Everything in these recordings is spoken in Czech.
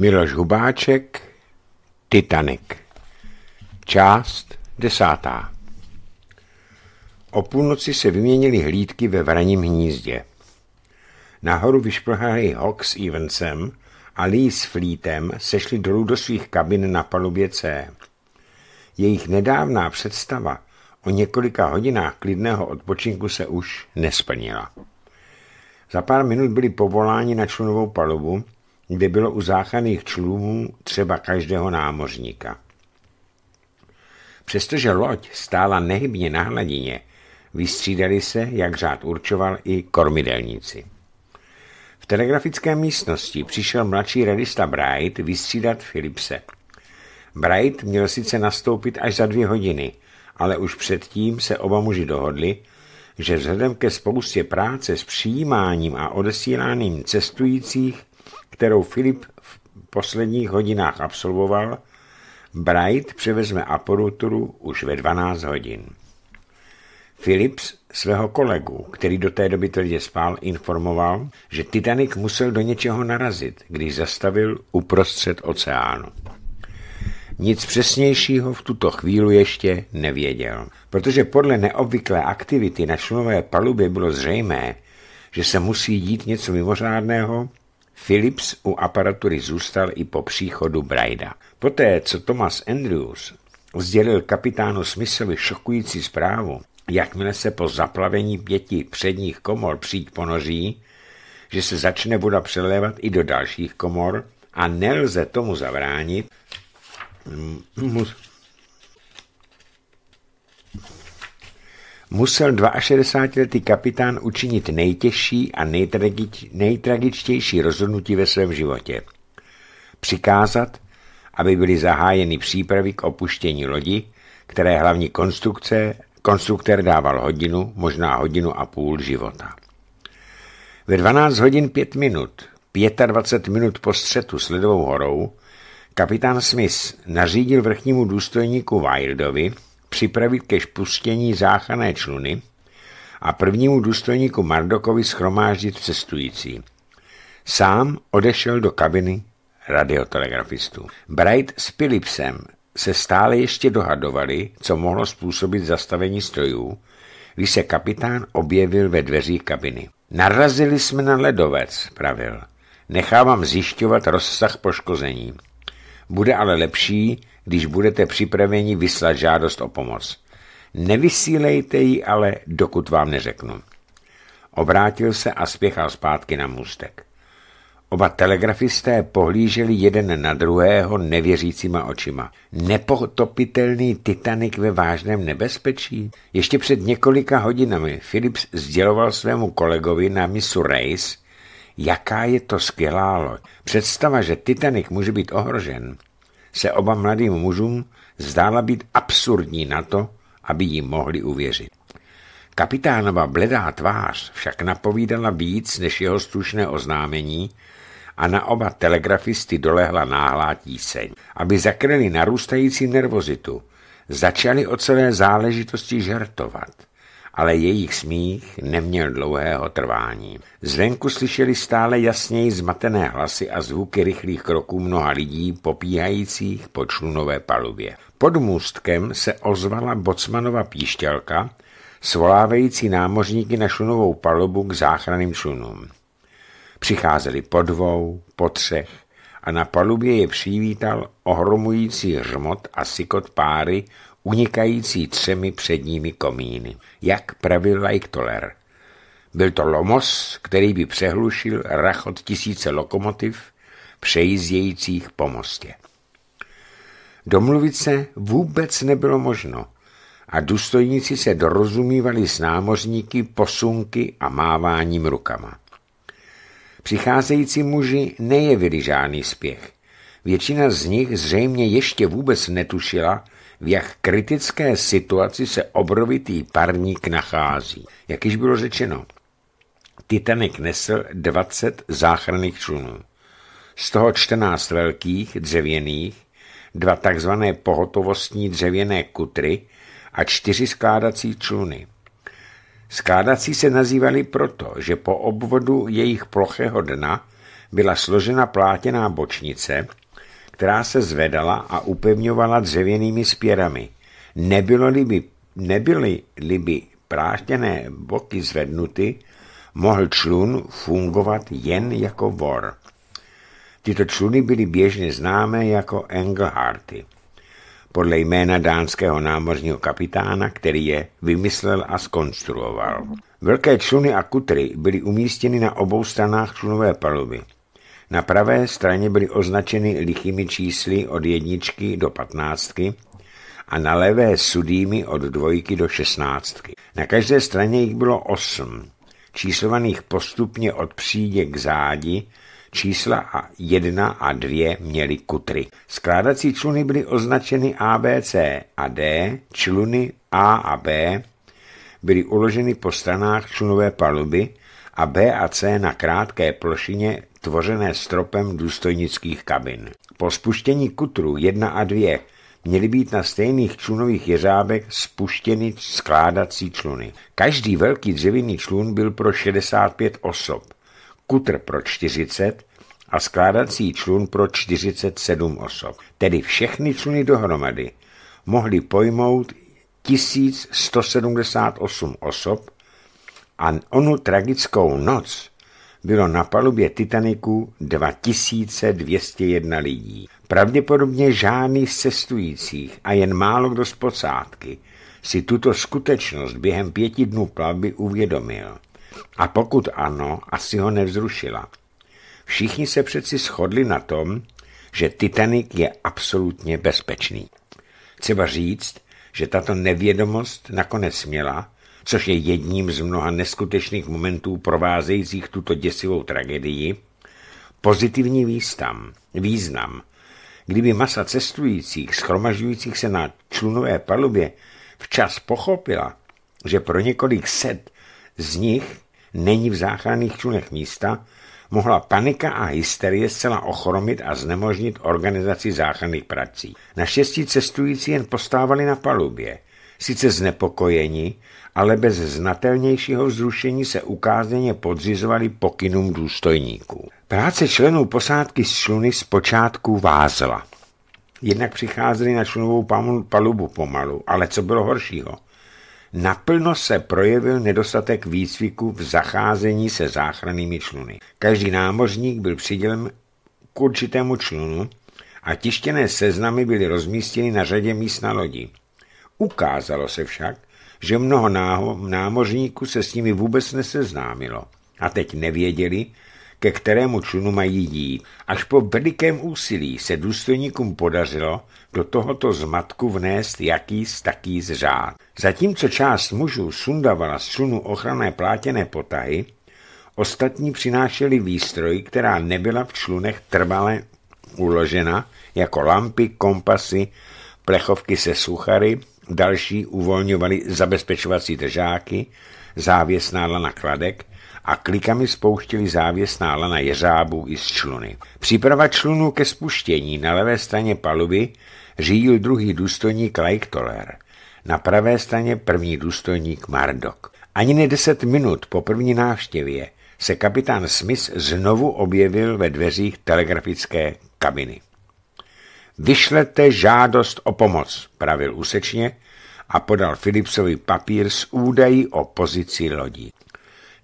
Miloš Hubáček, Titanic. Část desátá. O půlnoci se vyměnili hlídky ve vraním hnízdě. Nahoru vyšplhali Hawk s Evansem a Lee s Fleetem sešli dolů do svých kabin na palubě C. Jejich nedávná představa o několika hodinách klidného odpočinku se už nesplnila. Za pár minut byli povoláni na člunovou palubu, kde bylo u záchranných člumů třeba každého námořníka. Přestože loď stála nehybně na hladině, vystřídali se, jak řád určoval, i kormidelníci. V telegrafické místnosti přišel mladší radista Bright vystřídat Philipse. Bright měl sice nastoupit až za dvě hodiny, ale už předtím se oba muži dohodli, že vzhledem ke spoustě práce s přijímáním a odesíláním cestujících kterou Filip v posledních hodinách absolvoval, Bright převezme aparaturu už ve 12 hodin. Philips svého kolegu, který do té doby tvrdě spal, informoval, že Titanic musel do něčeho narazit, když zastavil uprostřed oceánu. Nic přesnějšího v tuto chvíli ještě nevěděl, protože podle neobvyklé aktivity na člunové palubě bylo zřejmé, že se musí dít něco mimořádného, Philips u aparatury zůstal i po příchodu Braida. Poté, co Thomas Andrews sdělil kapitánu Smithovi šokující zprávu, jakmile se po zaplavení pěti předních komor přijít ponoří, že se začne voda přelévat i do dalších komor a nelze tomu zavránit. Mm, musel 62-letý kapitán učinit nejtěžší a nejtragič, nejtragičtější rozhodnutí ve svém životě. Přikázat, aby byly zahájeny přípravy k opuštění lodi, které hlavní konstrukce, konstruktor dával hodinu, možná hodinu a půl života. Ve 12 hodin 5 minut, 25 minut po střetu s Ledovou horou, kapitán Smith nařídil vrchnímu důstojníku Wildovi, připravit ke špustění záchranné čluny a prvnímu důstojníku Mardokovi schromáždit cestující. Sám odešel do kabiny radiotelegrafistů. Bright s Philipsem se stále ještě dohadovali, co mohlo způsobit zastavení strojů, když se kapitán objevil ve dveřích kabiny. Narazili jsme na ledovec, pravil. Nechávám zjišťovat rozsah poškození. Bude ale lepší, když budete připraveni vyslat žádost o pomoc. Nevysílejte ji ale, dokud vám neřeknu. Obrátil se a spěchal zpátky na můstek. Oba telegrafisté pohlíželi jeden na druhého nevěřícíma očima. Nepotopitelný Titanic ve vážném nebezpečí? Ještě před několika hodinami Philips sděloval svému kolegovi na misu Race, jaká je to skvělá loď. Představa, že Titanic může být ohrožen, se oba mladým mužům zdála být absurdní na to, aby jim mohli uvěřit. Kapitánova bledá tvář však napovídala víc než jeho stručné oznámení a na oba telegrafisty dolehla náhlá tíseň. Aby zakryli narůstající nervozitu, začali o celé záležitosti žertovat ale jejich smích neměl dlouhého trvání. Zvenku slyšeli stále jasněji zmatené hlasy a zvuky rychlých kroků mnoha lidí popíhajících po člunové palubě. Pod můstkem se ozvala bocmanova píšťalka, svolávající námořníky na člunovou palubu k záchranným člunům. Přicházeli po dvou, po třech a na palubě je přivítal ohromující hřmot a sykot páry unikající třemi předními komíny, jak pravil Leichtoller. Byl to lomos, který by přehlušil rachot tisíce lokomotiv, přejízdějících po mostě. Domluvit se vůbec nebylo možno a důstojníci se dorozumívali s námořníky posunky a máváním rukama. Přicházející muži nejevili žádný spěch. Většina z nich zřejmě ještě vůbec netušila, v jak kritické situaci se obrovitý parník nachází. Jak již bylo řečeno, Titanic nesl 20 záchranných člunů. Z toho 14 velkých dřevěných, dva takzvané pohotovostní dřevěné kutry a čtyři skládací čluny. Skládací se nazývali proto, že po obvodu jejich plochého dna byla složena plátěná bočnice, která se zvedala a upevňovala dřevěnými spěrami. nebylo by, nebyly-li by prážděné boky zvednuty, mohl člun fungovat jen jako vor. Tyto čluny byly běžně známé jako Engelharty, podle jména dánského námořního kapitána, který je vymyslel a skonstruoval. Velké čluny a kutry byly umístěny na obou stranách člunové paluby – na pravé straně byly označeny lichými čísly od jedničky do patnáctky a na levé sudými od dvojky do šestnáctky. Na každé straně jich bylo osm, číslovaných postupně od přídě k zádi, čísla a jedna a dvě měly kutry. Skládací čluny byly označeny A, B, C a D, čluny A a B byly uloženy po stranách člunové paluby a B a C na krátké plošině tvořené stropem důstojnických kabin. Po spuštění kutru 1 a 2 měly být na stejných člunových jeřábech spuštěny skládací čluny. Každý velký dřevěný člun byl pro 65 osob, kutr pro 40 a skládací člun pro 47 osob. Tedy všechny čluny dohromady mohly pojmout 1178 osob a onu tragickou noc bylo na palubě Titaniku 2201 lidí. Pravděpodobně žádný z cestujících a jen málo kdo z posádky si tuto skutečnost během pěti dnů plavby uvědomil. A pokud ano, asi ho nevzrušila. Všichni se přeci shodli na tom, že Titanic je absolutně bezpečný. Třeba říct, že tato nevědomost nakonec měla, což je jedním z mnoha neskutečných momentů provázejících tuto děsivou tragedii, pozitivní výstam, význam. Kdyby masa cestujících, schromažďujících se na člunové palubě, včas pochopila, že pro několik set z nich není v záchranných člunech místa, mohla panika a hysterie zcela ochromit a znemožnit organizaci záchranných prací. Naštěstí cestující jen postávali na palubě, sice znepokojeni, ale bez znatelnějšího vzrušení se ukázeně podřizovali pokynům důstojníků. Práce členů posádky z čluny zpočátku vázla. Jednak přicházeli na člunovou palubu pomalu, ale co bylo horšího? Naplno se projevil nedostatek výcviku v zacházení se záchrannými čluny. Každý námořník byl přidělen k určitému člunu a tištěné seznamy byly rozmístěny na řadě míst na lodi. Ukázalo se však, že mnoho námořníků se s nimi vůbec neseznámilo a teď nevěděli, ke kterému člunu mají jít. Až po velikém úsilí se důstojníkům podařilo do tohoto zmatku vnést jakýs taký řád. Zatímco část mužů sundavala z člunu ochranné plátěné potahy, ostatní přinášeli výstroj, která nebyla v člunech trvale uložena, jako lampy, kompasy, plechovky se suchary, Další uvolňovali zabezpečovací držáky, závěsná lana kladek a klikami spouštěli závěsná lana jeřábů i z čluny. Příprava člunu ke spuštění na levé straně paluby řídil druhý důstojník Lajktoler, na pravé straně první důstojník Mardok. Ani ne deset minut po první návštěvě se kapitán Smith znovu objevil ve dveřích telegrafické kabiny. Vyšlete žádost o pomoc, pravil úsečně a podal Philipsovi papír s údají o pozici lodí.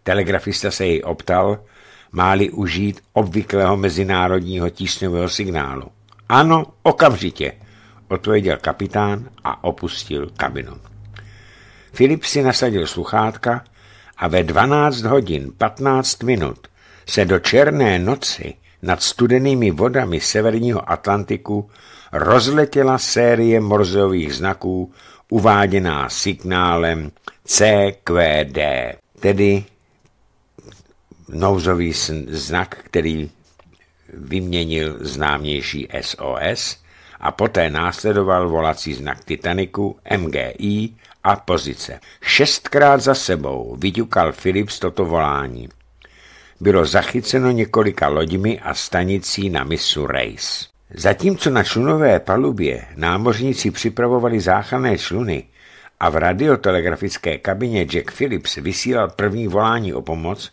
Telegrafista se jej optal, máli užít obvyklého mezinárodního tísňového signálu. Ano, okamžitě, odpověděl kapitán a opustil kabinu. Filip si nasadil sluchátka a ve 12 hodin 15 minut se do černé noci nad studenými vodami severního Atlantiku rozletěla série morzových znaků uváděná signálem CQD, tedy nouzový znak, který vyměnil známější SOS a poté následoval volací znak Titaniku, MGI a pozice. Šestkrát za sebou vyťukal Philips toto volání bylo zachyceno několika loďmi a stanicí na misu Reis. Zatímco na člunové palubě námořníci připravovali záchranné čluny a v radiotelegrafické kabině Jack Phillips vysílal první volání o pomoc,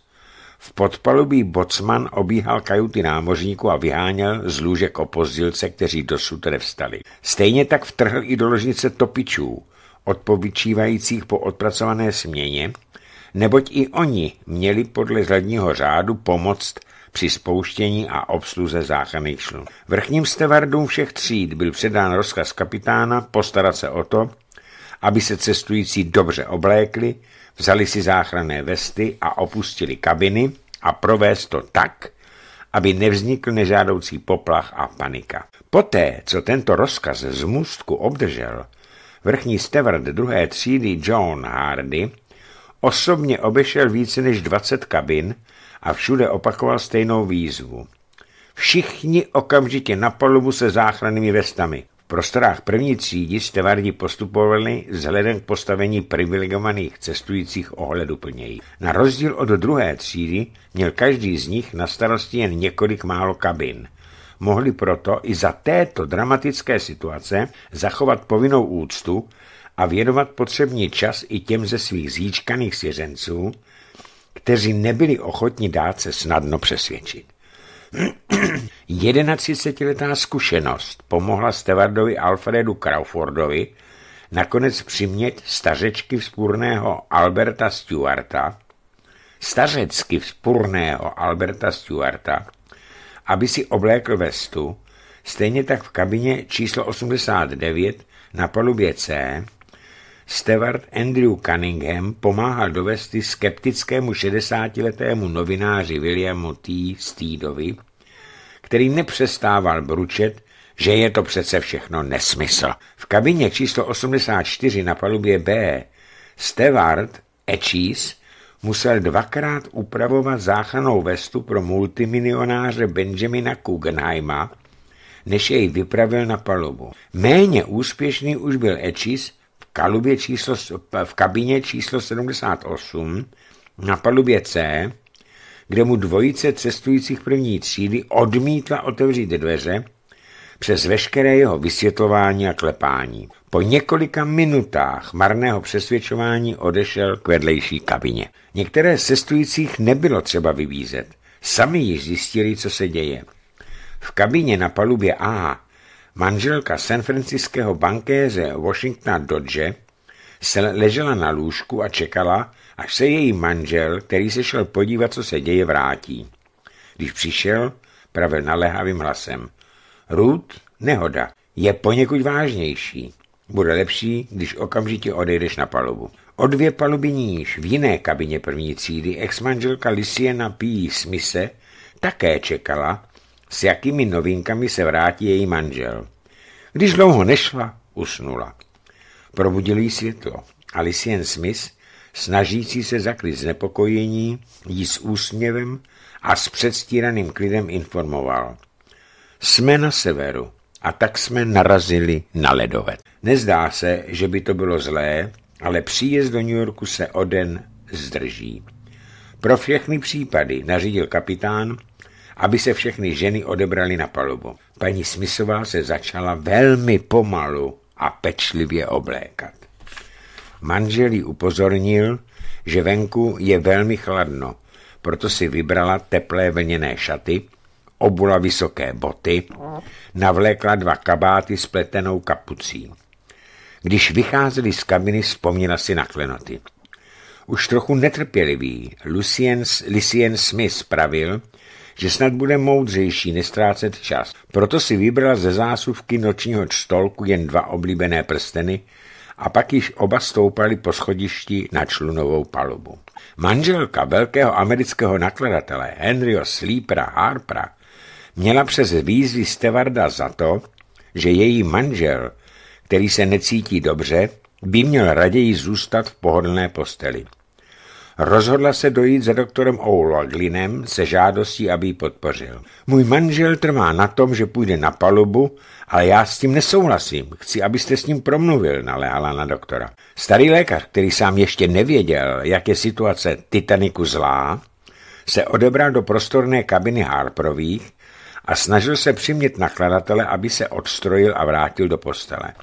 v podpalubí Bocman obíhal kajuty námořníků a vyháněl z lůžek opozdilce, kteří dosud nevstali. Stejně tak vtrhl i do ložnice topičů, odpovyčívajících po odpracované směně, neboť i oni měli podle zadního řádu pomoct při spouštění a obsluze záchranných člunů. Vrchním stevardům všech tříd byl předán rozkaz kapitána postarat se o to, aby se cestující dobře oblékli, vzali si záchranné vesty a opustili kabiny a provést to tak, aby nevznikl nežádoucí poplach a panika. Poté, co tento rozkaz z můstku obdržel, vrchní stevard druhé třídy John Hardy Osobně obešel více než 20 kabin a všude opakoval stejnou výzvu. Všichni okamžitě na palubu se záchrannými vestami. V prostorách první třídy stevardi postupovali vzhledem k postavení privilegovaných cestujících ohledu plněji. Na rozdíl od druhé třídy měl každý z nich na starosti jen několik málo kabin mohli proto i za této dramatické situace zachovat povinnou úctu a věnovat potřebný čas i těm ze svých zíčkaných svěřenců, kteří nebyli ochotni dát se snadno přesvědčit. 31-letá zkušenost pomohla Stevardovi Alfredu Crawfordovi nakonec přimět stařečky vzpůrného Alberta Stewarta, stařecky vzpůrného Alberta Stewarta, aby si oblékl vestu, stejně tak v kabině číslo 89 na palubě C Stewart Andrew Cunningham pomáhal dovesti skeptickému 60-letému novináři Williamu T. Steedovi, který nepřestával bručet, že je to přece všechno nesmysl. V kabině číslo 84 na palubě B Stewart Echis musel dvakrát upravovat záchranou vestu pro multimilionáře Benjamina Kugenheima, než jej vypravil na palubu. Méně úspěšný už byl Echis, kalubě číslo, v kabině číslo 78 na palubě C, kde mu dvojice cestujících první třídy odmítla otevřít dveře přes veškeré jeho vysvětlování a klepání. Po několika minutách marného přesvědčování odešel k vedlejší kabině. Některé cestujících nebylo třeba vybízet. Sami již zjistili, co se děje. V kabině na palubě A manželka sanfranciského bankéře Washingtona Dodge, se ležela na lůžku a čekala, až se její manžel, který se šel podívat, co se děje, vrátí. Když přišel, pravil naléhavým hlasem. Ruth, nehoda, je poněkud vážnější. Bude lepší, když okamžitě odejdeš na palubu. O dvě paluby níž v jiné kabině první třídy ex-manželka Lisiena P. Smise také čekala, s jakými novinkami se vrátí její manžel. Když dlouho nešla, usnula. Probudili světlo. Alicien Smith, snažící se zakryt znepokojení, jí s úsměvem a s předstíraným klidem informoval. Jsme na severu a tak jsme narazili na ledovec. Nezdá se, že by to bylo zlé, ale příjezd do New Yorku se o den zdrží. Pro všechny případy nařídil kapitán aby se všechny ženy odebraly na palubu. Paní Smysová se začala velmi pomalu a pečlivě oblékat. Manželí upozornil, že venku je velmi chladno, proto si vybrala teplé vlněné šaty, obula vysoké boty, navlékla dva kabáty s pletenou kapucí. Když vycházeli z kabiny, vzpomněla si na klenoty. Už trochu netrpělivý Lucien, Lucien Smith pravil, že snad bude moudřejší nestrácet čas. Proto si vybral ze zásuvky nočního čtolku jen dva oblíbené prsteny a pak již oba stoupali po schodišti na člunovou palubu. Manželka velkého amerického nakladatele Henryho Sleepera Harpera měla přes výzvy Stevarda za to, že její manžel, který se necítí dobře, by měl raději zůstat v pohodlné posteli. Rozhodla se dojít za doktorem Oulaglinem se žádostí, aby ji podpořil. Můj manžel trvá na tom, že půjde na palubu, ale já s tím nesouhlasím. Chci, abyste s ním promluvil, naléhala na doktora. Starý lékař, který sám ještě nevěděl, jak je situace Titaniku zlá, se odebral do prostorné kabiny Harprových a snažil se přimět nakladatele, aby se odstrojil a vrátil do postele.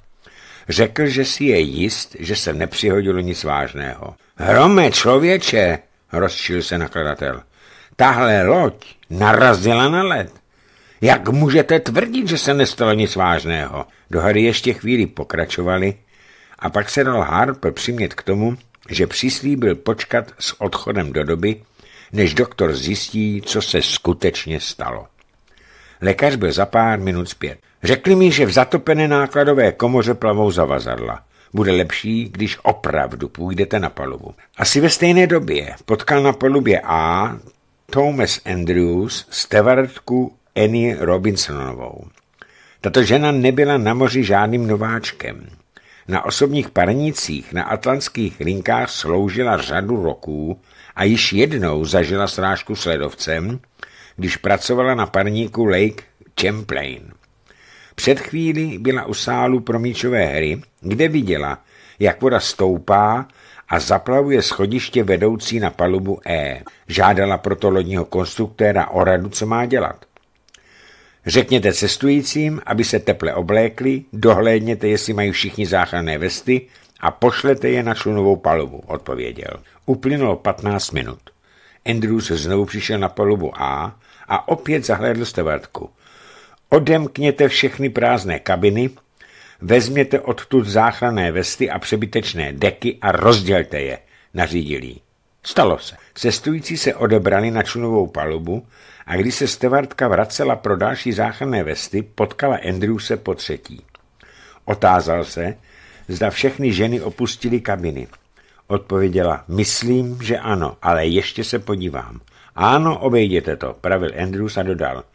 Řekl, že si je jist, že se nepřihodilo nic vážného. Hrome člověče, rozčil se nakladatel. Tahle loď narazila na led. Jak můžete tvrdit, že se nestalo nic vážného? Dohady ještě chvíli pokračovali, a pak se dal Harp přimět k tomu, že přislíbil počkat s odchodem do doby, než doktor zjistí, co se skutečně stalo. Lékař byl za pár minut zpět. Řekli mi, že v zatopené nákladové komoře plavou zavazadla. Bude lepší, když opravdu půjdete na palubu. Asi ve stejné době potkal na palubě A Thomas Andrews stevartku Annie Robinsonovou. Tato žena nebyla na moři žádným nováčkem. Na osobních parnicích na atlantských linkách sloužila řadu roků a již jednou zažila srážku s ledovcem, když pracovala na parníku Lake Champlain. Před chvíli byla u sálu pro míčové hry, kde viděla, jak voda stoupá a zaplavuje schodiště vedoucí na palubu E. Žádala proto lodního konstruktéra o radu, co má dělat. Řekněte cestujícím, aby se teple oblékli, dohlédněte, jestli mají všichni záchranné vesty a pošlete je na člunovou palubu, odpověděl. Uplynulo 15 minut. Andrews znovu přišel na palubu A a opět zahlédl stevartku. Odemkněte všechny prázdné kabiny, vezměte odtud záchranné vesty a přebytečné deky a rozdělte je, nařídil Stalo se. Cestující se odebrali na čunovou palubu a když se stevartka vracela pro další záchranné vesty, potkala Andrewse po třetí. Otázal se, zda všechny ženy opustily kabiny. Odpověděla, myslím, že ano, ale ještě se podívám. Ano, obejděte to, pravil Andrews a dodal –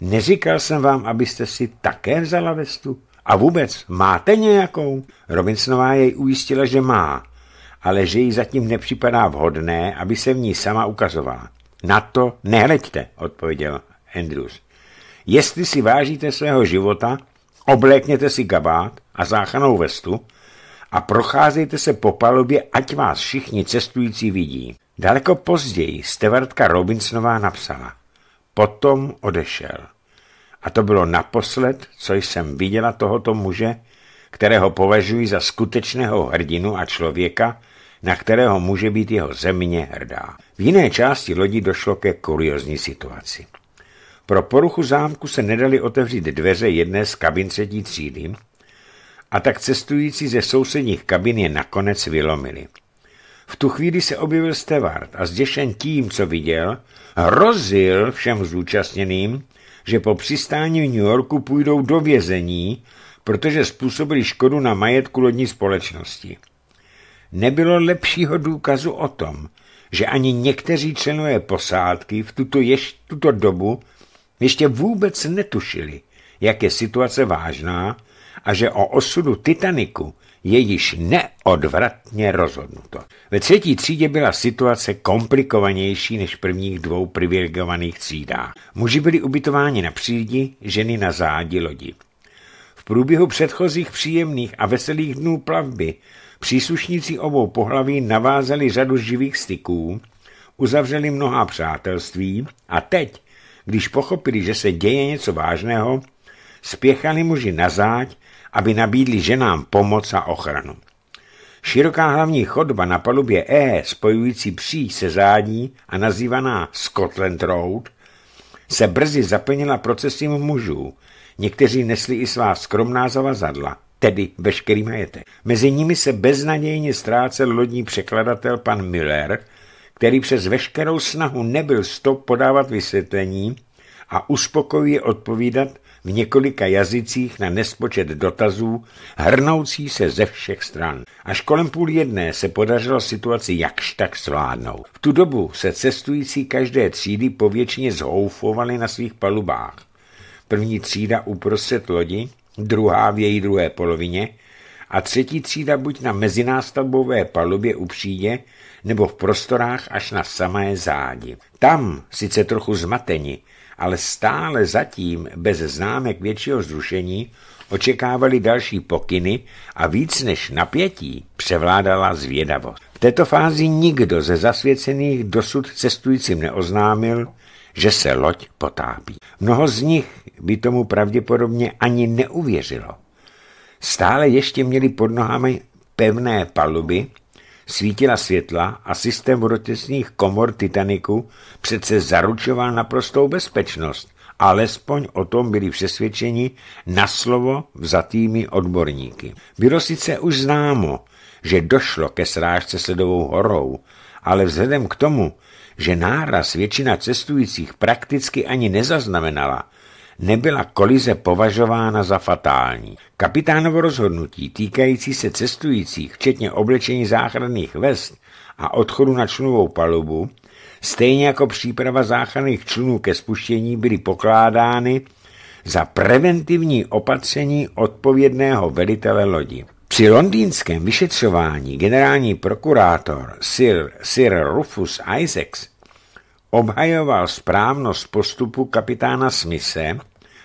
Neříkal jsem vám, abyste si také vzala vestu? A vůbec, máte nějakou? Robinsonová jej ujistila, že má, ale že jí zatím nepřipadá vhodné, aby se v ní sama ukazovala. Na to nehleďte, odpověděl Andrews. Jestli si vážíte svého života, oblékněte si kabát a záchanou vestu a procházejte se po palubě, ať vás všichni cestující vidí. Daleko později stevartka Robinsonová napsala – Potom odešel. A to bylo naposled, co jsem viděla tohoto muže, kterého považuji za skutečného hrdinu a člověka, na kterého může být jeho země hrdá. V jiné části lodi došlo ke kuriozní situaci. Pro poruchu zámku se nedali otevřít dveře jedné z kabin třetí třídy, a tak cestující ze sousedních kabin je nakonec vylomili. V tu chvíli se objevil Stewart a zděšen tím, co viděl, hrozil všem zúčastněným, že po přistání v New Yorku půjdou do vězení, protože způsobili škodu na majetku lodní společnosti. Nebylo lepšího důkazu o tom, že ani někteří členové posádky v tuto, ješ, tuto dobu ještě vůbec netušili, jak je situace vážná a že o osudu Titaniku je již neodvratně rozhodnuto. Ve třetí třídě byla situace komplikovanější než v prvních dvou privilegovaných třídách. Muži byli ubytováni na přídi, ženy na zádi lodi. V průběhu předchozích příjemných a veselých dnů plavby příslušníci obou pohlaví navázali řadu živých styků, uzavřeli mnohá přátelství a teď, když pochopili, že se děje něco vážného, spěchali muži na záď aby nabídli ženám pomoc a ochranu. Široká hlavní chodba na palubě E, spojující pří se zádní a nazývaná Scotland Road, se brzy zaplnila procesím mužů. Někteří nesli i svá skromná zavazadla, tedy veškerý majetek. Mezi nimi se beznadějně ztrácel lodní překladatel pan Miller, který přes veškerou snahu nebyl stop podávat vysvětlení a uspokojivě odpovídat v několika jazycích na nespočet dotazů, hrnoucí se ze všech stran. Až kolem půl jedné se podařilo situaci jakž tak zvládnout. V tu dobu se cestující každé třídy pověčně zhoufovali na svých palubách. První třída uprostřed lodi, druhá v její druhé polovině a třetí třída buď na mezinástavbové palubě u přídě, nebo v prostorách až na samé zádi. Tam, sice trochu zmateni, ale stále zatím bez známek většího zrušení očekávali další pokyny a víc než napětí převládala zvědavost. V této fázi nikdo ze zasvěcených dosud cestujícím neoznámil, že se loď potápí. Mnoho z nich by tomu pravděpodobně ani neuvěřilo. Stále ještě měli pod nohami pevné paluby, svítila světla a systém vodotěsných komor Titaniku přece zaručoval naprostou bezpečnost, alespoň o tom byli přesvědčeni na slovo vzatými odborníky. Bylo sice už známo, že došlo ke srážce s ledovou horou, ale vzhledem k tomu, že náraz většina cestujících prakticky ani nezaznamenala, nebyla kolize považována za fatální. Kapitánovo rozhodnutí týkající se cestujících, včetně oblečení záchranných vest a odchodu na člunovou palubu, stejně jako příprava záchranných člunů ke spuštění, byly pokládány za preventivní opatření odpovědného velitele lodi. Při londýnském vyšetřování generální prokurátor Sir, Sir Rufus Isaacs obhajoval správnost postupu kapitána Smise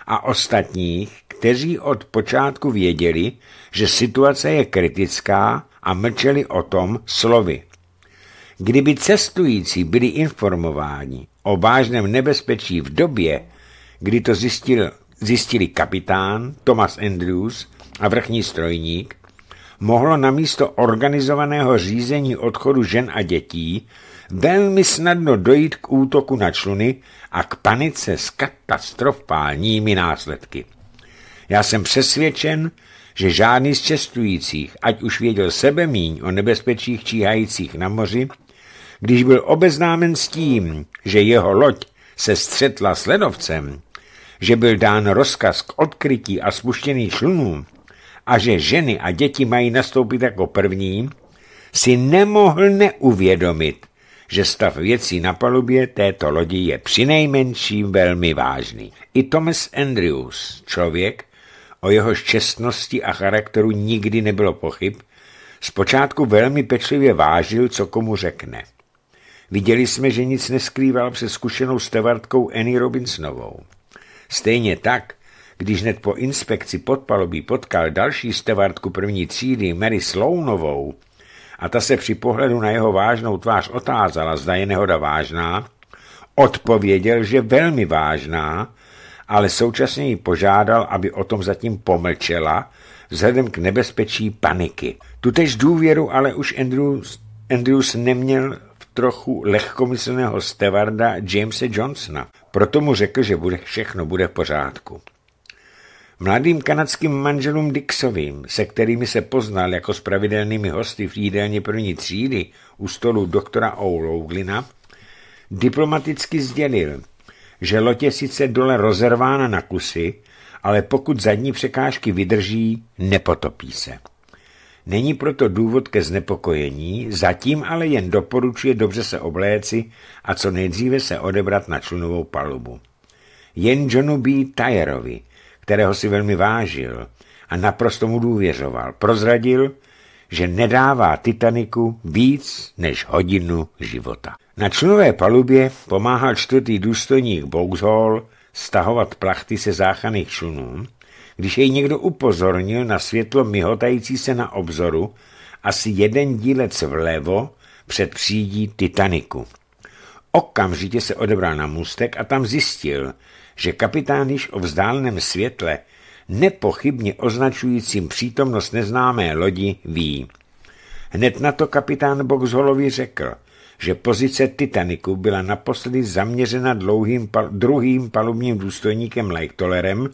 a ostatních, kteří od počátku věděli, že situace je kritická a mlčeli o tom slovy. Kdyby cestující byli informováni o vážném nebezpečí v době, kdy to zjistil, zjistili kapitán Thomas Andrews a vrchní strojník, mohlo namísto organizovaného řízení odchodu žen a dětí velmi snadno dojít k útoku na čluny a k panice s katastrofálními následky. Já jsem přesvědčen, že žádný z cestujících, ať už věděl sebe míň o nebezpečích číhajících na moři, když byl obeznámen s tím, že jeho loď se střetla s ledovcem, že byl dán rozkaz k odkrytí a spuštěný člunů a že ženy a děti mají nastoupit jako první, si nemohl neuvědomit, že stav věcí na palubě této lodi je přinejmenším velmi vážný. I Thomas Andrews, člověk, o jeho čestnosti a charakteru nikdy nebylo pochyb, zpočátku velmi pečlivě vážil, co komu řekne. Viděli jsme, že nic neskrýval před zkušenou stevartkou Annie Robinsonovou. Stejně tak, když hned po inspekci podpalubí potkal další stevartku první třídy Mary Slounovou, a ta se při pohledu na jeho vážnou tvář otázala, zda je nehoda vážná, odpověděl, že velmi vážná, ale současně ji požádal, aby o tom zatím pomlčela, vzhledem k nebezpečí paniky. Tutež důvěru ale už Andrews, Andrews neměl v trochu lehkomyslného stevarda Jamesa Johnsona, proto mu řekl, že bude, všechno bude v pořádku. Mladým kanadským manželům Dixovým, se kterými se poznal jako s pravidelnými hosty v jídelně první třídy u stolu doktora O'Louglina, diplomaticky sdělil, že lotě je sice dole rozervána na kusy, ale pokud zadní překážky vydrží, nepotopí se. Není proto důvod ke znepokojení, zatím ale jen doporučuje dobře se obléci a co nejdříve se odebrat na člunovou palubu. Jen Johnu B. Tyerovi, kterého si velmi vážil a naprosto mu důvěřoval, prozradil, že nedává Titaniku víc než hodinu života. Na člunové palubě pomáhal čtvrtý důstojník Vauxhall stahovat plachty se záchaných člunů, když jej někdo upozornil na světlo myhotající se na obzoru asi jeden dílec vlevo před přídí Titaniku. Okamžitě se odebral na můstek a tam zjistil, že kapitán již o vzdáleném světle, nepochybně označujícím přítomnost neznámé lodi, ví. Hned na to kapitán Boxholovi řekl, že pozice Titaniku byla naposledy zaměřena dlouhým pal druhým palubním důstojníkem Lightolerem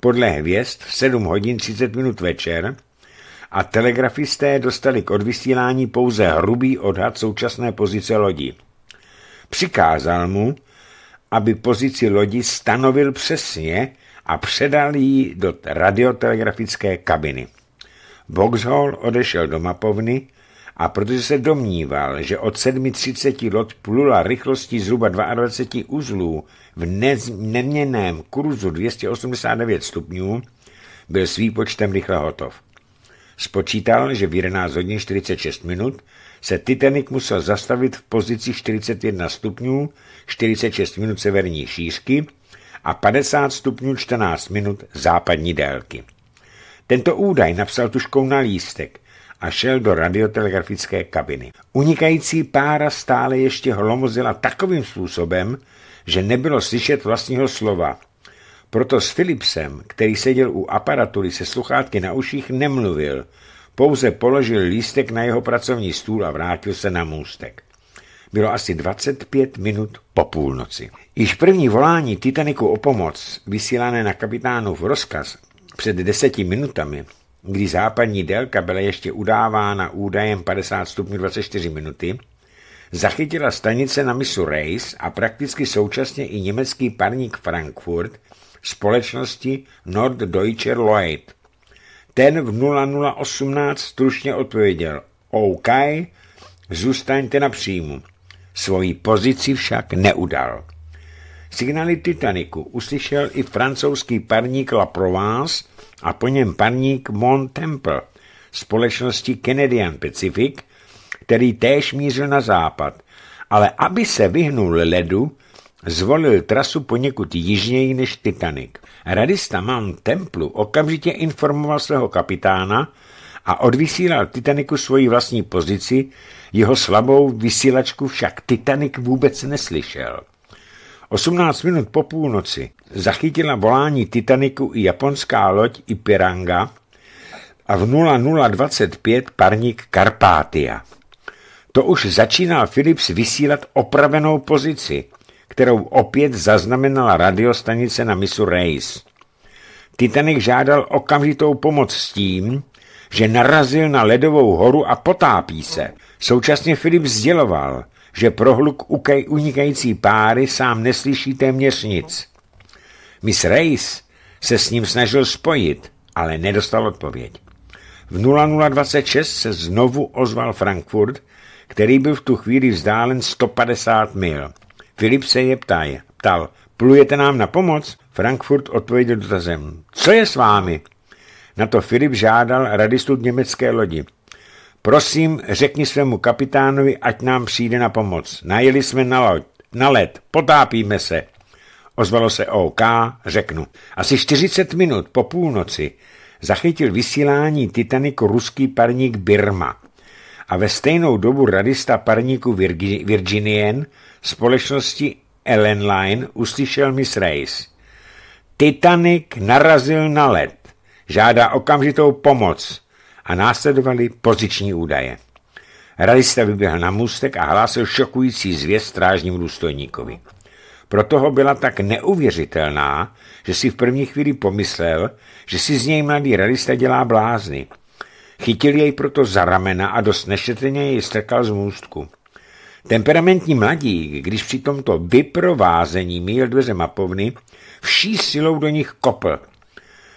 podle hvězd v 7 hodin 30 minut večer a telegrafisté dostali k odvysílání pouze hrubý odhad současné pozice lodi. Přikázal mu, aby pozici lodi stanovil přesně a předal ji do radiotelegrafické kabiny. Vauxhall odešel do mapovny a protože se domníval, že od 7.30 lod plula rychlostí zhruba 22 uzlů v neměném kurzu 289 stupňů, byl s výpočtem rychle hotov. Spočítal, že v 11 hodin 46 minut se Titanic musel zastavit v pozici 41 stupňů 46 minut severní šířky a 50 stupňů 14 minut západní délky. Tento údaj napsal tuškou na lístek a šel do radiotelegrafické kabiny. Unikající pára stále ještě hlomozila takovým způsobem, že nebylo slyšet vlastního slova. Proto s Philipsem, který seděl u aparatury se sluchátky na uších, nemluvil, pouze položil lístek na jeho pracovní stůl a vrátil se na můstek. Bylo asi 25 minut po půlnoci. Již první volání Titaniku o pomoc, vysílané na kapitánu v rozkaz před deseti minutami, kdy západní délka byla ještě udávána údajem 50 stupňů 24 minuty, zachytila stanice na misu Reis a prakticky současně i německý parník Frankfurt společnosti Norddeutscher Lloyd. Ten v 0018 stručně odpověděl, OK, zůstaňte na příjmu. Svoji pozici však neudal. Signály Titaniku uslyšel i francouzský parník La Provence a po něm parník Mont Temple společnosti Canadian Pacific, který též mířil na západ, ale aby se vyhnul ledu, Zvolil trasu poněkud jižněji než Titanic. Radista Mount Templu okamžitě informoval svého kapitána a odvysílal Titaniku svoji vlastní pozici, jeho slabou vysílačku však Titanic vůbec neslyšel. 18 minut po půlnoci zachytila volání Titaniku i japonská loď Ipiranga a v 0025 parník Karpátia. To už začínal Philips vysílat opravenou pozici kterou opět zaznamenala radiostanice na misu Race. Titanic žádal okamžitou pomoc s tím, že narazil na ledovou horu a potápí se. Současně Filip sděloval, že prohluk hluk unikající páry sám neslyší téměř nic. Miss Race se s ním snažil spojit, ale nedostal odpověď. V 0026 se znovu ozval Frankfurt, který byl v tu chvíli vzdálen 150 mil. Filip se je ptá, ptal, plujete nám na pomoc? Frankfurt odpověděl dotazem, co je s vámi? Na to Filip žádal radistu německé lodi. Prosím, řekni svému kapitánovi, ať nám přijde na pomoc. Najeli jsme na, loď, na let, potápíme se. Ozvalo se OK, řeknu. Asi 40 minut po půlnoci zachytil vysílání Titaniku ruský parník Birma a ve stejnou dobu radista parníku Virginien společnosti Ellen Line uslyšel Miss Race. Titanic narazil na led, žádá okamžitou pomoc a následovali poziční údaje. Radista vyběhl na můstek a hlásil šokující zvěst strážním důstojníkovi. Pro toho byla tak neuvěřitelná, že si v první chvíli pomyslel, že si z něj mladý radista dělá blázny. Chytil jej proto za ramena a dost nešetrně jej strkal z můstku. Temperamentní mladík, když při tomto vyprovázení míjel dveře mapovny, vší silou do nich kopl.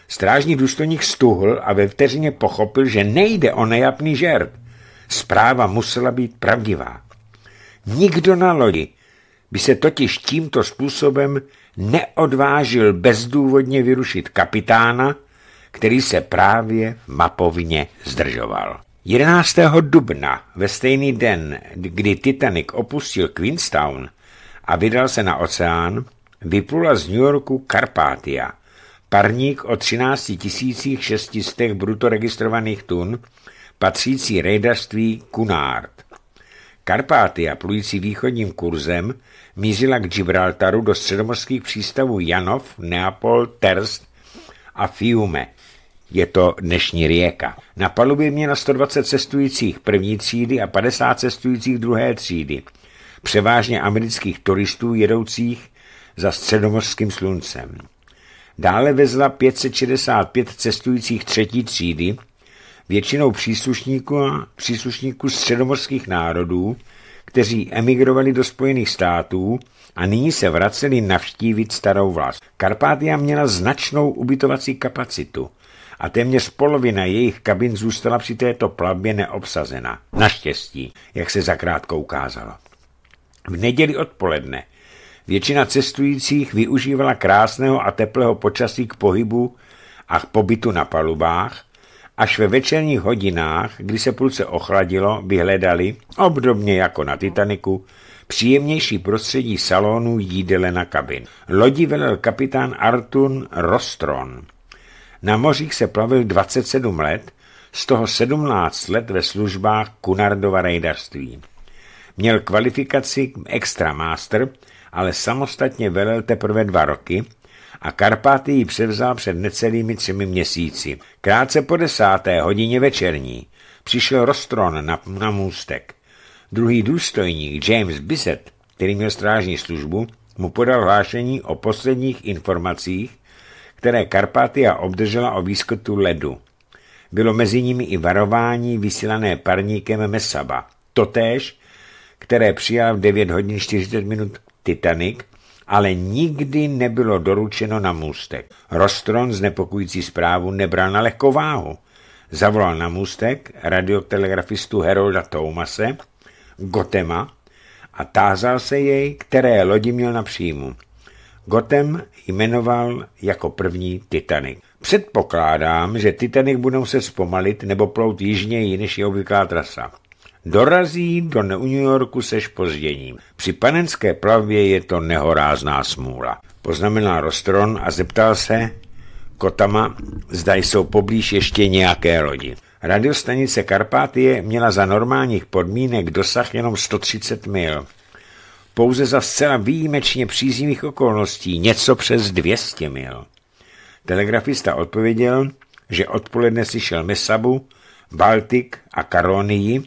Strážní důstojník stuhl a ve vteřině pochopil, že nejde o nejapný žert. Zpráva musela být pravdivá. Nikdo na lodi by se totiž tímto způsobem neodvážil bezdůvodně vyrušit kapitána, který se právě mapovně zdržoval. 11. dubna, ve stejný den, kdy Titanic opustil Queenstown a vydal se na oceán, vyplula z New Yorku Karpátia, parník o 13 600 bruto registrovaných tun, patřící rejdařství Cunard. Karpátia, plující východním kurzem, mířila k Gibraltaru do středomorských přístavů Janov, Neapol, Terst a Fiume – je to dnešní rieka. Na palubě měla 120 cestujících první třídy a 50 cestujících druhé třídy, převážně amerických turistů jedoucích za středomořským sluncem. Dále vezla 565 cestujících třetí třídy, většinou příslušníků, příslušníků středomorských národů, kteří emigrovali do Spojených států a nyní se vraceli navštívit starou vlast. Karpátia měla značnou ubytovací kapacitu a téměř polovina jejich kabin zůstala při této plavbě neobsazena. Naštěstí, jak se zakrátko ukázalo. V neděli odpoledne většina cestujících využívala krásného a teplého počasí k pohybu a k pobytu na palubách, až ve večerních hodinách, kdy se půlce ochladilo, vyhledali, obdobně jako na Titaniku, příjemnější prostředí salonu jídele na kabin. Lodi velel kapitán Artun Rostron. Na mořích se plavil 27 let, z toho 17 let ve službách Kunardova rejdařství. Měl kvalifikaci extra master, ale samostatně velel teprve dva roky a Karpáty ji převzal před necelými třemi měsíci. Krátce po desáté hodině večerní přišel Rostron na, na můstek. Druhý důstojník James Bissett, který měl strážní službu, mu podal hlášení o posledních informacích které Karpatia obdržela o výskotu ledu. Bylo mezi nimi i varování vysílané parníkem Mesaba, totéž, které přijal v 9 hodin 40 minut Titanic, ale nikdy nebylo doručeno na můstek. Rostron znepokojící zprávu nebral na lehkou váhu. Zavolal na můstek radiotelegrafistu Herolda Toumase, Gotema, a tázal se jej, které lodi měl na příjmu. Gotem jmenoval jako první Titanic. Předpokládám, že Titanic budou se zpomalit nebo plout jižněji než je obvyklá trasa. Dorazí do New Yorku se špozděním. Při panenské plavbě je to nehorázná smůla. Poznamená Rostron a zeptal se kotama, zda jsou poblíž ještě nějaké lodi. Radiostanice Karpatie měla za normálních podmínek dosah jenom 130 mil pouze za zcela výjimečně příznivých okolností něco přes 200 mil. Telegrafista odpověděl, že odpoledne si šel Mesabu, Baltik a Karonii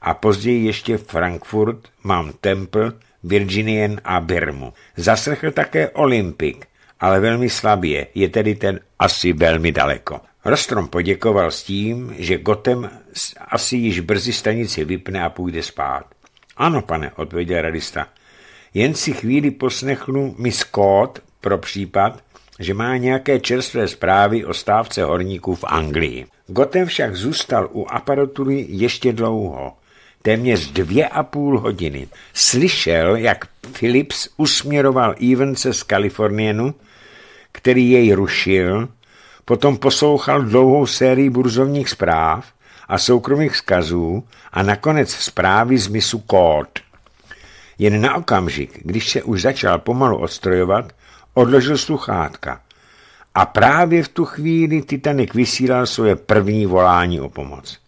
a později ještě Frankfurt, Mount Temple, Virginien a Birmu. Zaslechl také Olympik, ale velmi slabě, je tedy ten asi velmi daleko. Rostrom poděkoval s tím, že Gotem asi již brzy stanici vypne a půjde spát. Ano, pane, odpověděl radista, jen si chvíli poslechnu Miss Scott pro případ, že má nějaké čerstvé zprávy o stávce horníků v Anglii. Gotem však zůstal u aparatury ještě dlouho, téměř dvě a půl hodiny. Slyšel, jak Phillips usměroval Evense z Kalifornienu, který jej rušil, potom poslouchal dlouhou sérii burzovních zpráv a soukromých vzkazů a nakonec zprávy z misu Code. Jen na okamžik, když se už začal pomalu odstrojovat, odložil sluchátka. A právě v tu chvíli Titanic vysílal svoje první volání o pomoc.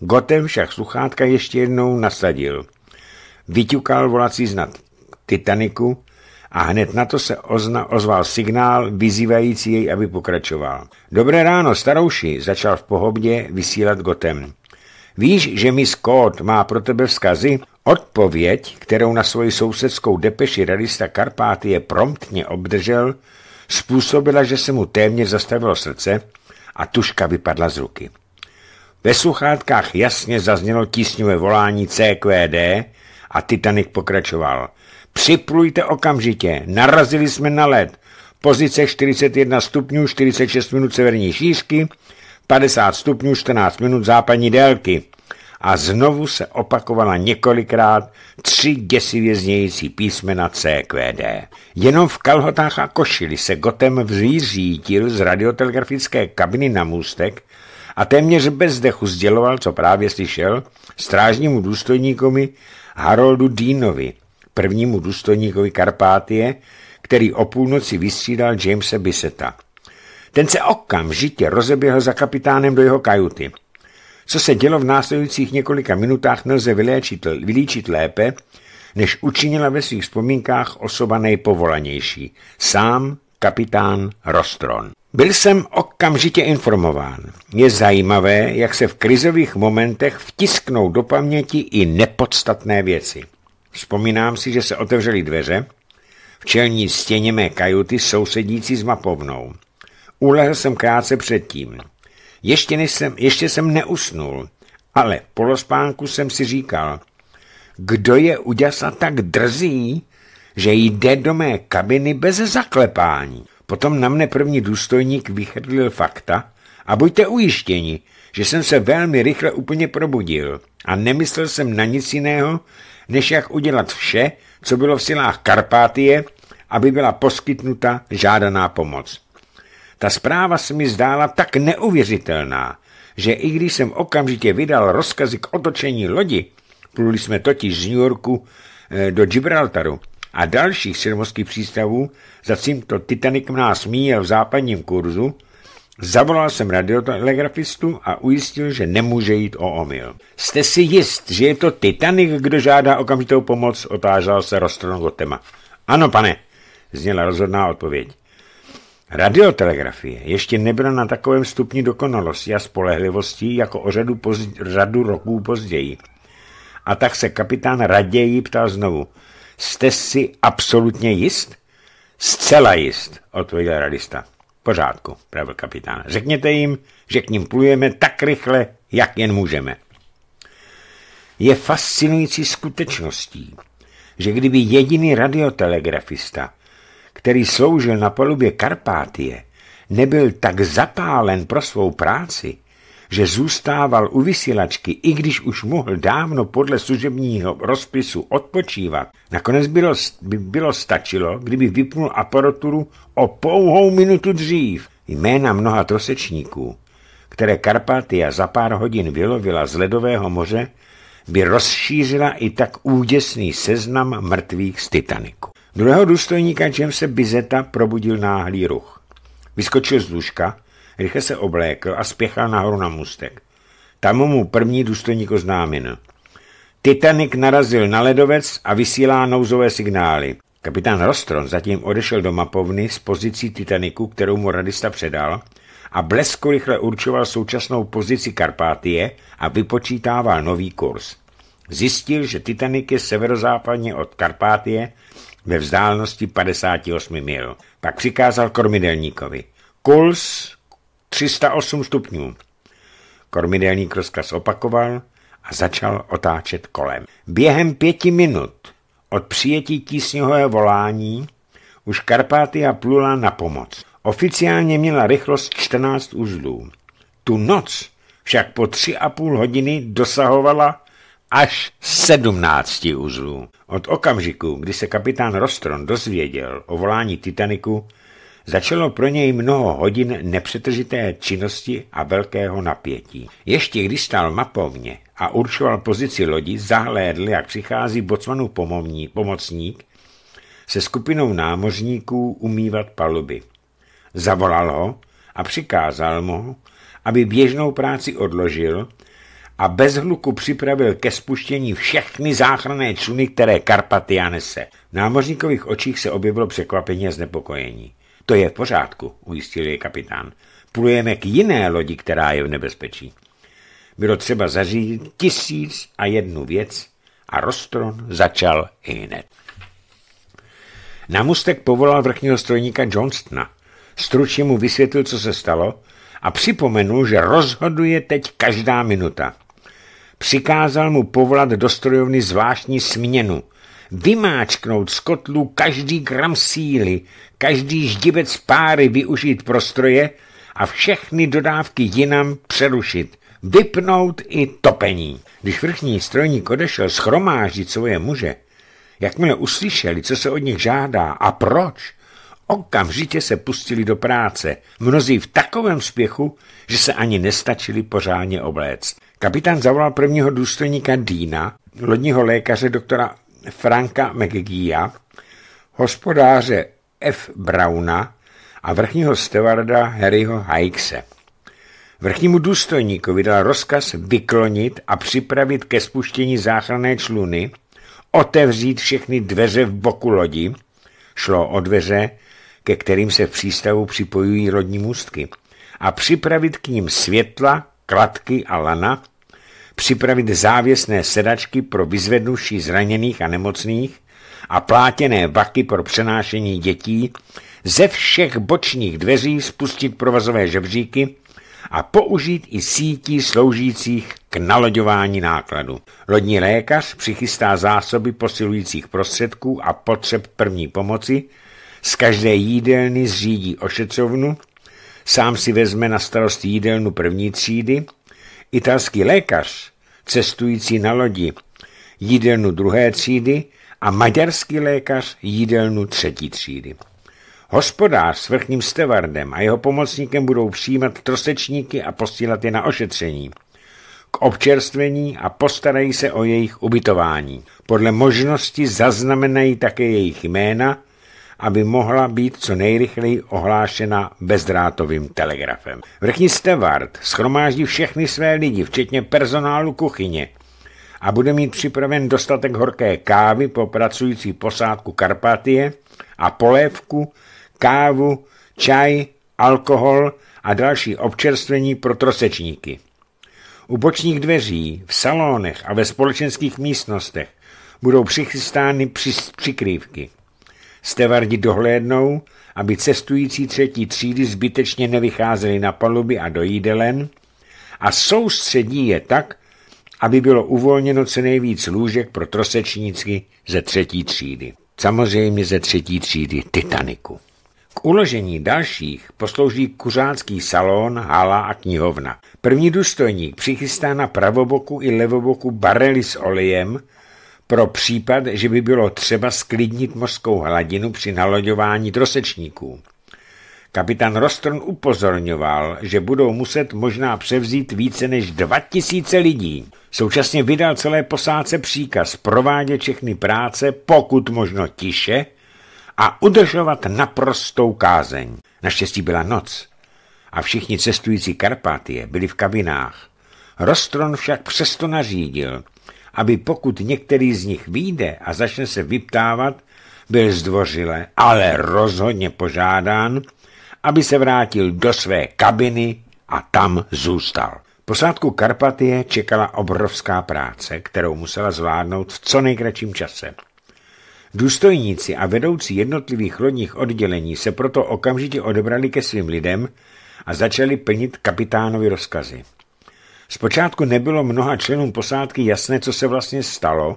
Gotem však sluchátka ještě jednou nasadil. Vyťukal volací znak Titaniku a hned na to se ozna, ozval signál vyzývající jej, aby pokračoval. Dobré ráno, starouši, začal v pohobně vysílat Gotem. Víš, že mi Scott má pro tebe vzkazy? Odpověď, kterou na svoji sousedskou depeši realista Karpátie promptně obdržel, způsobila, že se mu téměř zastavilo srdce a tuška vypadla z ruky. Ve sluchátkách jasně zaznělo tísňové volání CQD a Titanic pokračoval. Připlujte okamžitě, narazili jsme na led. Pozice 41 stupňů 46 minut severní šířky, 50 stupňů 14 minut západní délky a znovu se opakovala několikrát tři děsivě znějící písmena CQD. Jenom v kalhotách a košili se gotem vzvířítil z radiotelegrafické kabiny na můstek a téměř bez dechu sděloval, co právě slyšel, strážnímu důstojníkovi Haroldu Dínovi, prvnímu důstojníkovi Karpátie, který o půlnoci vystřídal Jamesa Biseta. Ten se okamžitě rozeběhl za kapitánem do jeho kajuty. Co se dělo v následujících několika minutách, nelze vyléčit, vylíčit lépe, než učinila ve svých vzpomínkách osoba nejpovolanější, sám kapitán Rostron. Byl jsem okamžitě informován. Je zajímavé, jak se v krizových momentech vtisknou do paměti i nepodstatné věci. Vzpomínám si, že se otevřely dveře, v čelní stěně mé kajuty sousedící s mapovnou. Ulehl jsem krátce předtím. Ještě, než jsem, ještě jsem neusnul, ale po rozpánku jsem si říkal, kdo je děsa tak drzý, že jde do mé kabiny bez zaklepání. Potom na mne první důstojník vychrlil fakta a buďte ujištěni, že jsem se velmi rychle úplně probudil a nemyslel jsem na nic jiného, než jak udělat vše, co bylo v silách Karpátie, aby byla poskytnuta žádaná pomoc. Ta zpráva se mi zdála tak neuvěřitelná, že i když jsem okamžitě vydal rozkazy k otočení lodi, pluli jsme totiž z New Yorku eh, do Gibraltaru a dalších sirmovských přístavů, za to Titanic nás míjel v západním kurzu, Zavolal jsem radiotelegrafistu a ujistil, že nemůže jít o omyl. Jste si jist, že je to Titanic, kdo žádá okamžitou pomoc, otážal se Rostrongo téma. Ano, pane, zněla rozhodná odpověď. Radiotelegrafie ještě nebyla na takovém stupni dokonalosti a spolehlivosti jako o řadu, pozd... řadu roků později. A tak se kapitán raději ptal znovu. Jste si absolutně jist? Zcela jist, odpověděl radista. Pořádku, pravil kapitán. Řekněte jim, že k ním plujeme tak rychle, jak jen můžeme. Je fascinující skutečností, že kdyby jediný radiotelegrafista který sloužil na palubě Karpátie, nebyl tak zapálen pro svou práci, že zůstával u vysílačky, i když už mohl dávno podle služebního rozpisu odpočívat. Nakonec bylo, by bylo stačilo, kdyby vypnul aparaturu o pouhou minutu dřív. Jména mnoha trosečníků, které Karpatia za pár hodin vylovila z ledového moře, by rozšířila i tak úděsný seznam mrtvých z Titaniku. Druhého důstojníka Jamesa Bizeta probudil náhlý ruch. Vyskočil z lůžka, rychle se oblékl a spěchal nahoru na mustek. Tam mu první důstojník oznámil. Titanic narazil na ledovec a vysílá nouzové signály. Kapitán Rostron zatím odešel do mapovny s pozicí Titaniku, kterou mu radista předal, a blesku rychle určoval současnou pozici Karpátie a vypočítával nový kurz. Zjistil, že Titanic je severozápadně od Karpátie ve vzdálenosti 58 mil. Pak přikázal kormidelníkovi. Kuls 308 stupňů. Kormidelník rozkaz opakoval a začal otáčet kolem. Během pěti minut od přijetí tísňového volání už Karpátia plula na pomoc. Oficiálně měla rychlost 14 uzlů. Tu noc však po tři a půl hodiny dosahovala až 17 uzlů. Od okamžiku, kdy se kapitán Rostron dozvěděl o volání Titaniku, začalo pro něj mnoho hodin nepřetržité činnosti a velkého napětí. Ještě když stál mapovně a určoval pozici lodi, zahlédl, jak přichází bocmanu pomovní, pomocník se skupinou námořníků umývat paluby. Zavolal ho a přikázal mu, aby běžnou práci odložil a bez hluku připravil ke spuštění všechny záchranné čluny, které Karpatia nese. V námořníkových očích se objevilo překvapení a znepokojení. To je v pořádku, ujistil je kapitán. Plujeme k jiné lodi, která je v nebezpečí. Bylo třeba zařídit tisíc a jednu věc a Rostron začal i hned. Na mustek povolal vrchního strojníka Johnstona. Stručně mu vysvětlil, co se stalo a připomenul, že rozhoduje teď každá minuta. Přikázal mu povolat do strojovny zvláštní směnu, vymáčknout z kotlu každý gram síly, každý ždibec páry využít pro stroje a všechny dodávky jinam přerušit, vypnout i topení. Když vrchní strojník odešel schromáždit svoje muže, jakmile uslyšeli, co se od nich žádá a proč, Okamžitě se pustili do práce, mnozí v takovém spěchu, že se ani nestačili pořádně obléct. Kapitán zavolal prvního důstojníka Dýna, lodního lékaře doktora Franka McGeea, hospodáře F. Brauna a vrchního stevarda Harryho Hikese. Vrchnímu důstojníku vydal rozkaz vyklonit a připravit ke spuštění záchranné čluny, otevřít všechny dveře v boku lodi, šlo o dveře, ke kterým se v přístavu připojují rodní můstky, a připravit k ním světla, kladky a lana, připravit závěsné sedačky pro vyzvednuší zraněných a nemocných a plátěné vaky pro přenášení dětí, ze všech bočních dveří spustit provazové žebříky a použít i sítí sloužících k naloďování nákladu. Lodní lékař přichystá zásoby posilujících prostředků a potřeb první pomoci, z každé jídelny zřídí ošetřovnu, sám si vezme na starost jídelnu první třídy, italský lékař, cestující na lodi, jídelnu druhé třídy a maďarský lékař jídelnu třetí třídy. Hospodář s vrchním stevardem a jeho pomocníkem budou přijímat trosečníky a posílat je na ošetření, k občerstvení a postarají se o jejich ubytování. Podle možnosti zaznamenají také jejich jména, aby mohla být co nejrychleji ohlášena bezdrátovým telegrafem. Vrchní stevard schromáždí všechny své lidi, včetně personálu kuchyně, a bude mít připraven dostatek horké kávy po pracující posádku Karpatie a polévku, kávu, čaj, alkohol a další občerstvení pro trosečníky. U bočních dveří, v salonech a ve společenských místnostech budou přichystány přikrývky. Stevardi dohlédnou, aby cestující třetí třídy zbytečně nevycházeli na paluby a do jídelen a soustředí je tak, aby bylo uvolněno co nejvíc lůžek pro trosečnícky ze třetí třídy. Samozřejmě ze třetí třídy Titaniku. K uložení dalších poslouží kuřácký salon, hala a knihovna. První důstojník přichystá na pravoboku i levoboku barely s olejem, pro případ, že by bylo třeba sklidnit mořskou hladinu při naloďování trosečníků. Kapitán Rostron upozorňoval, že budou muset možná převzít více než 2000 lidí. Současně vydal celé posádce příkaz provádět všechny práce, pokud možno tiše, a udržovat naprostou kázeň. Naštěstí byla noc a všichni cestující Karpatie byli v kabinách. Rostron však přesto nařídil – aby pokud některý z nich vyjde a začne se vyptávat, byl zdvořile, ale rozhodně požádán, aby se vrátil do své kabiny a tam zůstal. Posádku Karpatie čekala obrovská práce, kterou musela zvládnout v co nejkratším čase. Důstojníci a vedoucí jednotlivých lodních oddělení se proto okamžitě odebrali ke svým lidem a začali plnit kapitánovi rozkazy. Zpočátku nebylo mnoha členům posádky jasné, co se vlastně stalo,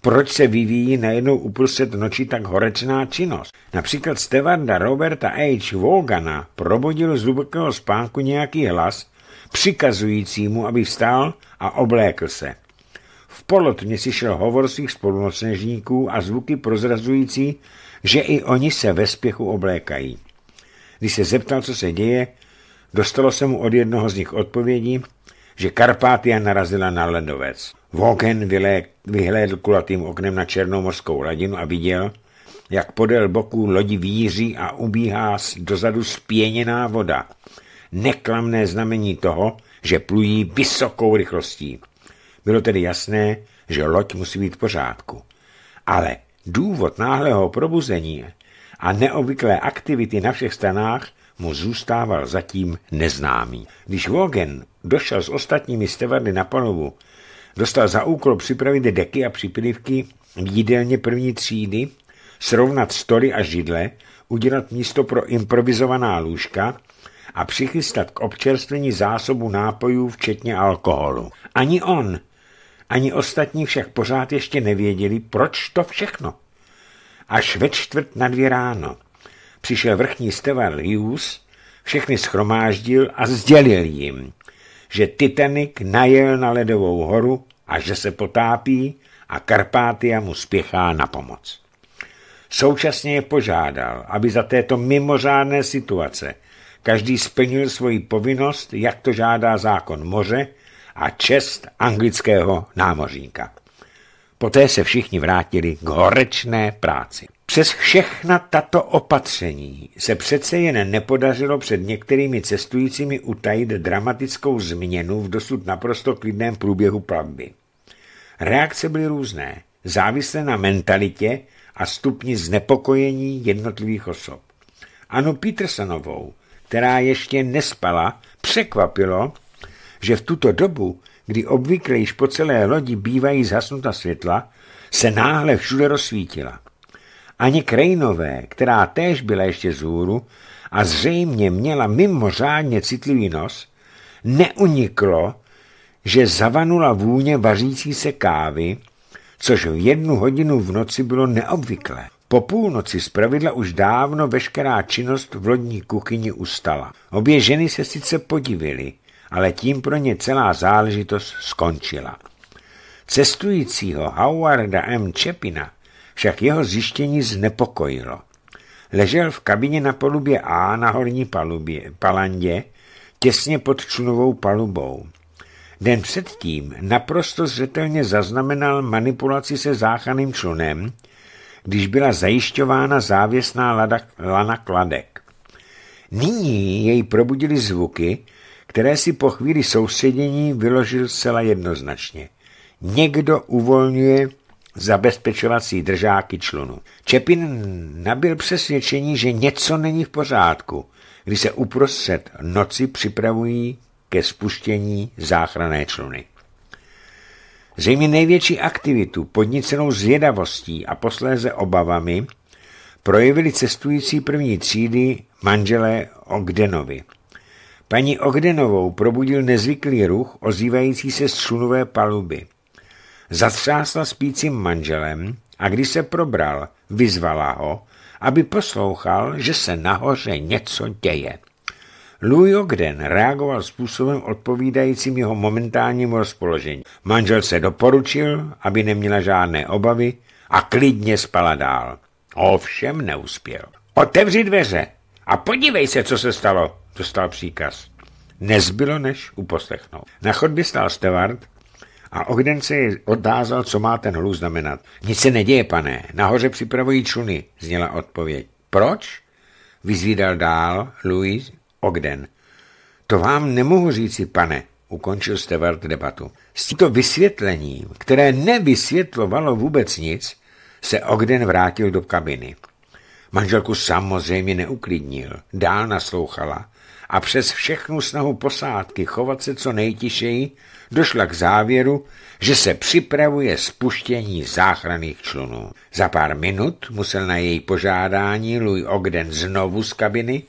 proč se vyvíjí najednou uprostřed noči tak horečná činnost. Například stevarda Roberta H. Volgana probudil z hlubokého spánku nějaký hlas, přikazující mu, aby vstál a oblékl se. V polotně si šel hovor svých spolunocnežníků a zvuky prozrazující, že i oni se ve spěchu oblékají. Když se zeptal, co se děje, dostalo se mu od jednoho z nich odpovědi, že Karpátia narazila na ledovec. Vogen vyhlédl kulatým oknem na černomorskou hladinu a viděl, jak podél boků lodi víří a ubíhá dozadu spěněná voda. Neklamné znamení toho, že plují vysokou rychlostí. Bylo tedy jasné, že loď musí být v pořádku. Ale důvod náhlého probuzení a neobvyklé aktivity na všech stranách mu zůstával zatím neznámý. Když Wogen došel s ostatními stevadly na panovu, dostal za úkol připravit deky a připilivky v jídelně první třídy, srovnat stoly a židle, udělat místo pro improvizovaná lůžka a přichystat k občerstvení zásobu nápojů, včetně alkoholu. Ani on, ani ostatní však pořád ještě nevěděli, proč to všechno. Až ve čtvrt na dvě ráno přišel vrchní stevan Rius, všechny schromáždil a sdělil jim, že Titanic najel na ledovou horu a že se potápí a Karpátia mu spěchá na pomoc. Současně je požádal, aby za této mimořádné situace každý splnil svoji povinnost, jak to žádá zákon moře a čest anglického námořníka. Poté se všichni vrátili k horečné práci. Přes všechna tato opatření se přece jen nepodařilo před některými cestujícími utajit dramatickou změnu v dosud naprosto klidném průběhu plavby. Reakce byly různé, závislé na mentalitě a stupni znepokojení jednotlivých osob. Anu Petersonovou, která ještě nespala, překvapilo, že v tuto dobu, kdy obvykle již po celé lodi bývají zhasnuta světla, se náhle všude rozsvítila ani Krejnové, která též byla ještě zůru a zřejmě měla mimořádně citlivý nos, neuniklo, že zavanula vůně vařící se kávy, což v jednu hodinu v noci bylo neobvyklé. Po půlnoci zpravidla už dávno veškerá činnost v lodní kuchyni ustala. Obě ženy se sice podivily, ale tím pro ně celá záležitost skončila. Cestujícího Howarda M. Čepina však jeho zjištění znepokojilo. Ležel v kabině na polubě A na horní palubě, palandě, těsně pod člunovou palubou. Den předtím naprosto zřetelně zaznamenal manipulaci se záchaným člunem, když byla zajišťována závěsná lada, lana kladek. Nyní jej probudili zvuky, které si po chvíli soustředění vyložil zcela jednoznačně. Někdo uvolňuje zabezpečovací držáky člunu. Čepin nabil přesvědčení, že něco není v pořádku, když se uprostřed noci připravují ke spuštění záchranné čluny. Zřejmě největší aktivitu, podnicenou zvědavostí a posléze obavami, projevili cestující první třídy manželé Ogdenovi. Paní Ogdenovou probudil nezvyklý ruch ozývající se z člunové paluby – zatřásla spícím manželem a když se probral, vyzvala ho, aby poslouchal, že se nahoře něco děje. Louis Ogden reagoval způsobem odpovídajícím jeho momentálnímu rozpoložení. Manžel se doporučil, aby neměla žádné obavy a klidně spala dál. Ovšem neuspěl. Otevři dveře a podívej se, co se stalo, dostal příkaz. Nezbylo než uposlechnout. Na chodbě stál Stewart a Ogden se odázal, co má ten hlu znamenat. Nic se neděje, pane, nahoře připravují čluny, zněla odpověď. Proč? Vyzvídal dál Louis Ogden. To vám nemohu říci, pane, ukončil Stewart debatu. S tímto vysvětlením, které nevysvětlovalo vůbec nic, se Ogden vrátil do kabiny. Manželku samozřejmě neuklidnil, dál naslouchala a přes všechnu snahu posádky chovat se co nejtišeji došla k závěru, že se připravuje spuštění záchranných člunů. Za pár minut musel na její požádání Louis Ogden znovu z kabiny,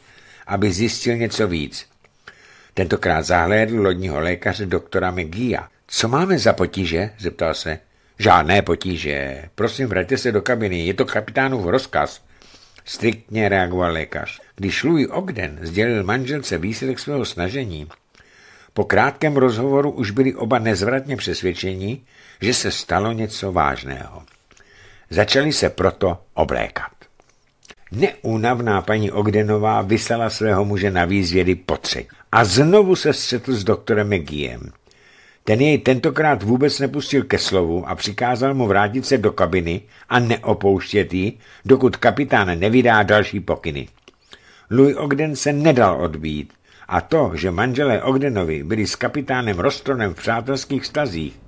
aby zjistil něco víc. Tentokrát zahlédl lodního lékaře doktora Megia. Co máme za potíže? zeptal se. Žádné potíže. Prosím, vraťte se do kabiny, je to kapitánův rozkaz. Striktně reagoval lékař. Když Louis Ogden sdělil manželce výsledek svého snažení, po krátkém rozhovoru už byli oba nezvratně přesvědčeni, že se stalo něco vážného. Začali se proto oblékat. Neúnavná paní Ogdenová vyslala svého muže na výzvědy po třetí a znovu se střetl s doktorem McGeeem. Ten jej tentokrát vůbec nepustil ke slovu a přikázal mu vrátit se do kabiny a neopouštět ji, dokud kapitán nevydá další pokyny. Louis Ogden se nedal odbít a to, že manželé Ogdenovi byli s kapitánem Rostronem v přátelských stazích,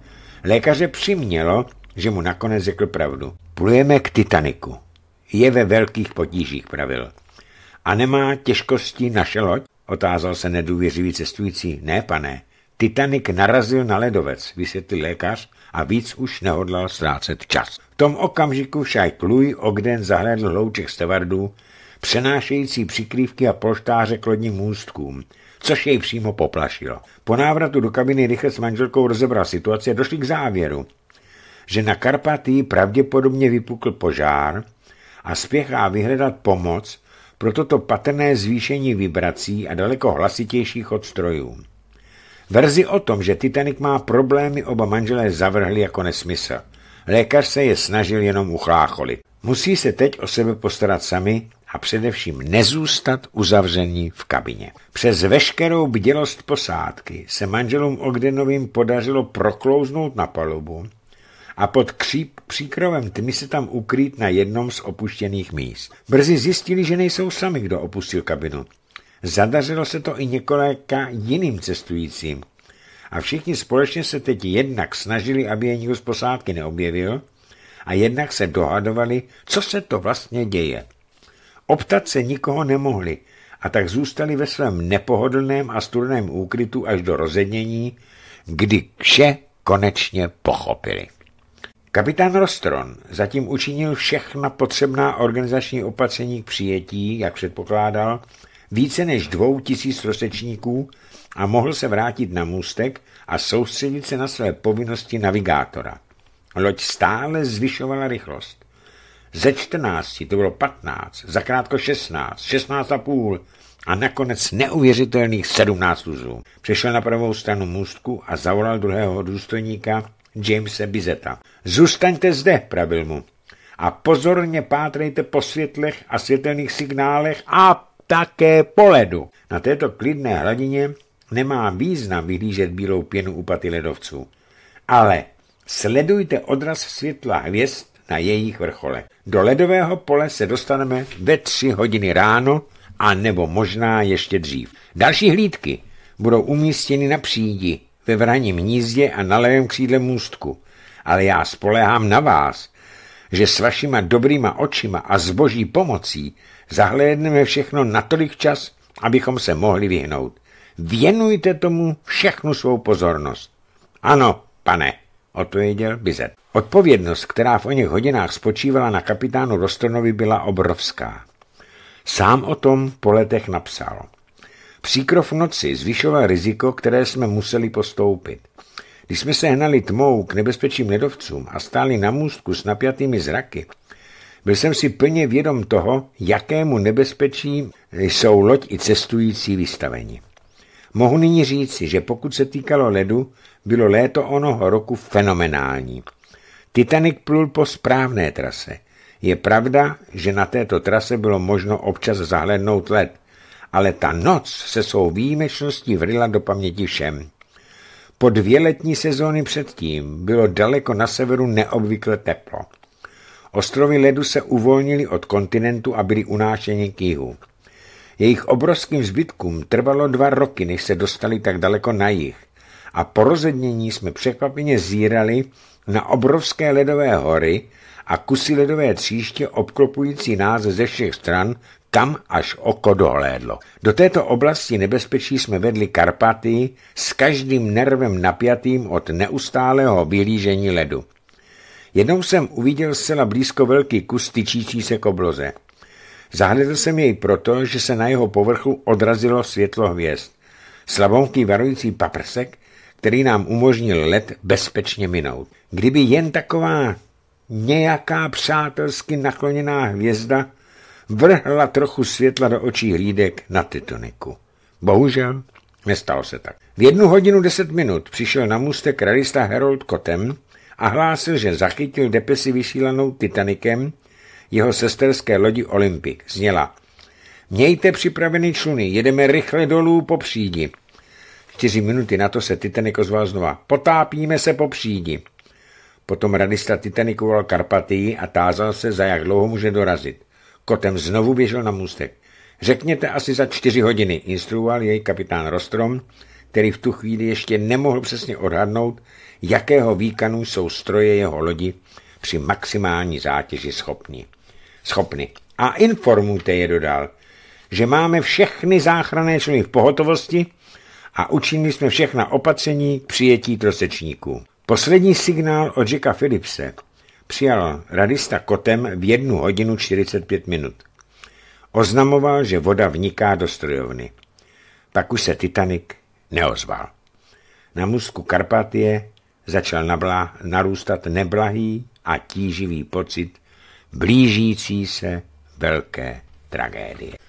lékaře přimělo, že mu nakonec řekl pravdu. Plujeme k Titaniku. Je ve velkých potížích, pravil. A nemá těžkosti naše loď? Otázal se nedůvěřivý cestující. Ne, pane. Titanik narazil na ledovec, vysvětlil lékař a víc už nehodlal ztrácet čas. V tom okamžiku však Louis Ogden zahlédl hlouček stevardů, přenášející přikrývky a polštáře k lodním můstkům, což jej přímo poplašilo. Po návratu do kabiny rychle s manželkou rozebral situaci a došli k závěru, že na Karpatý pravděpodobně vypukl požár a spěchá vyhledat pomoc pro toto patrné zvýšení vibrací a daleko hlasitějších odstrojů. Verzi o tom, že Titanic má problémy, oba manželé zavrhli jako nesmysl. Lékař se je snažil jenom uchlácholit. Musí se teď o sebe postarat sami a především nezůstat uzavření v kabině. Přes veškerou bdělost posádky se manželům Ogdenovým podařilo proklouznout na palubu a pod kříp příkrovem tmy se tam ukrýt na jednom z opuštěných míst. Brzy zjistili, že nejsou sami, kdo opustil kabinu. Zadařilo se to i několika jiným cestujícím a všichni společně se teď jednak snažili, aby je nikdo z posádky neobjevil a jednak se dohadovali, co se to vlastně děje. Optat se nikoho nemohli a tak zůstali ve svém nepohodlném a studeném úkrytu až do rozenění, kdy vše konečně pochopili. Kapitán Rostron zatím učinil všechna potřebná organizační opatření k přijetí, jak předpokládal, více než dvou tisíc rosečníků a mohl se vrátit na můstek a soustředit se na své povinnosti navigátora. Loď stále zvyšovala rychlost. Ze 14 to bylo 15, zakrátko 16, 16 a půl a nakonec neuvěřitelných 17 tuzů. Přešel na pravou stranu můstku a zavolal druhého důstojníka Jamesa Bizeta. Zůstaňte zde, pravil mu, a pozorně pátrejte po světlech a světelných signálech a také po ledu. Na této klidné hladině nemá význam vyhlížet bílou pěnu u paty ledovců. Ale sledujte odraz světla hvězd na jejich vrchole. Do ledového pole se dostaneme ve tři hodiny ráno a nebo možná ještě dřív. Další hlídky budou umístěny na přídi ve vraním nízdě a na levém křídle můstku. Ale já spolehám na vás, že s vašima dobrýma očima a s boží pomocí zahlédneme všechno natolik čas, abychom se mohli vyhnout. Věnujte tomu všechnu svou pozornost. Ano, pane odpověděl Bizet. Odpovědnost, která v o něch hodinách spočívala na kapitánu Rostonovi, byla obrovská. Sám o tom po letech napsal. Příkrov noci zvyšoval riziko, které jsme museli postoupit. Když jsme se hnali tmou k nebezpečím ledovcům a stáli na můstku s napjatými zraky, byl jsem si plně vědom toho, jakému nebezpečí jsou loď i cestující vystaveni. Mohu nyní říci, že pokud se týkalo ledu, bylo léto onoho roku fenomenální. Titanic plul po správné trase. Je pravda, že na této trase bylo možno občas zahlednout led, ale ta noc se svou výjimečností vrila do paměti všem. Po dvě letní sezóny předtím bylo daleko na severu neobvykle teplo. Ostrovy ledu se uvolnili od kontinentu a byly unášeni k jihu. Jejich obrovským zbytkům trvalo dva roky, než se dostali tak daleko na jih. A po rozednění jsme překvapeně zírali na obrovské ledové hory a kusy ledové tříště obklopující nás ze všech stran, kam až oko dohlédlo. Do této oblasti nebezpečí jsme vedli Karpaty s každým nervem napjatým od neustálého vylížení ledu. Jednou jsem uviděl zcela blízko velký kus tyčící se k obloze. Zahledl jsem jej proto, že se na jeho povrchu odrazilo světlo hvězd. Slabouký varující paprsek, který nám umožnil let bezpečně minout. Kdyby jen taková nějaká přátelsky nakloněná hvězda vrhla trochu světla do očí hlídek na Titaniku. Bohužel nestalo se tak. V jednu hodinu deset minut přišel na můstek realista Harold Kotem a hlásil, že zachytil depesy vysílanou Titanikem jeho sesterské lodi Olympic. Zněla Mějte připraveny čluny, jedeme rychle dolů po přídi. Čtyři minuty na to se Titanic ozval znova. Potápíme se po přídi. Potom radista Titanic volal Karpatii a tázal se, za jak dlouho může dorazit. Kotem znovu běžel na můstek. Řekněte asi za čtyři hodiny, instruoval jej kapitán Rostrom, který v tu chvíli ještě nemohl přesně odhadnout, jakého výkanu jsou stroje jeho lodi při maximální zátěži schopni schopny. A informujte je, dodal, že máme všechny záchranné členy v pohotovosti a učinili jsme všechna opatření k přijetí trosečníků. Poslední signál od Jacka Philipse přijal radista kotem v 1 hodinu 45 minut. Oznamoval, že voda vniká do strojovny. Pak už se Titanic neozval. Na můstku Karpatie začal nabla narůstat neblahý a tíživý pocit blížící se velké tragédie.